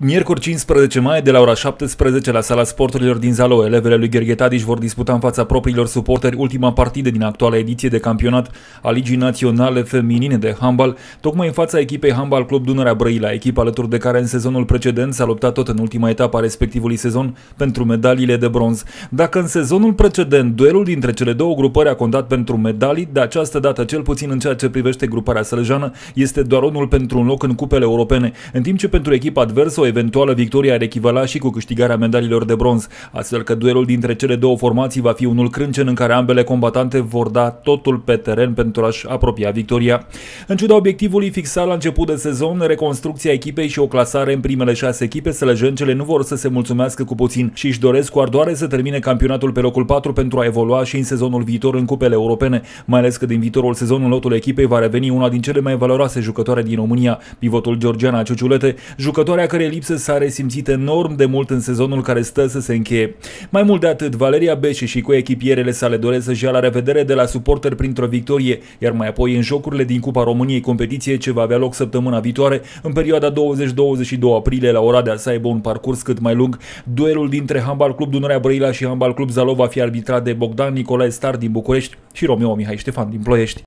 Miercuri 15 mai, de la ora 17 la sala sporturilor din Zalo, elevele lui Gherghe Tadiș vor disputa în fața propriilor suporteri ultima partidă din actuala ediție de campionat a Ligii Naționale Feminine de Handbal, tocmai în fața echipei Handbal Club Dunărea Brăila, echipa alături de care în sezonul precedent s-a luptat tot în ultima etapă a respectivului sezon pentru medaliile de bronz. Dacă în sezonul precedent duelul dintre cele două grupări a contat pentru medalii, de această dată, cel puțin în ceea ce privește gruparea sălăjană, este doar unul pentru un loc în cupele europene, în timp ce pentru echipa adversă eventuală victorie ar echivala și cu câștigarea medalilor de bronz, astfel că duelul dintre cele două formații va fi unul crâncen în care ambele combatante vor da totul pe teren pentru a-și apropia victoria. În ciuda obiectivului fixat la început de sezon, reconstrucția echipei și o clasare în primele șase echipe, sălăjencele nu vor să se mulțumească cu puțin și își doresc cu ardoare să termine campionatul pe locul 4 pentru a evolua și în sezonul viitor în cupele europene, mai ales că din viitorul sezon în lotul echipei va reveni una din cele mai valoroase jucătoare din România, pivotul Georgiana Ciuciulete, jucătoarea care lipsă s-a resimțit enorm de mult în sezonul care stă să se încheie. Mai mult de atât, Valeria Beșe și cu echipierele sale doresc să-și ia la revedere de la suporter printr-o victorie, iar mai apoi în jocurile din Cupa României, competiție ce va avea loc săptămâna viitoare, în perioada 20-22 aprilie la Oradea să aibă un parcurs cât mai lung. Duelul dintre Handbal Club Dunărea Brăila și Handbal Club Zalov va fi arbitrat de Bogdan Nicolae Star din București și Romeo Mihai Ștefan din Ploiești.